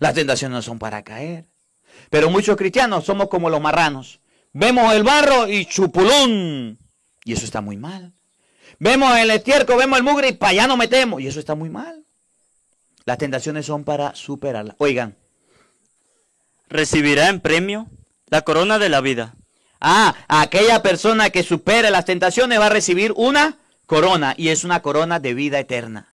Las tentaciones no son para caer. Pero muchos cristianos somos como los marranos. Vemos el barro y chupulón. Y eso está muy mal. Vemos el estiércol, vemos el mugre y para allá nos metemos. Y eso está muy mal. Las tentaciones son para superarlas. Oigan. Recibirá en premio la corona de la vida. Ah, aquella persona que supere las tentaciones va a recibir una corona. Y es una corona de vida eterna.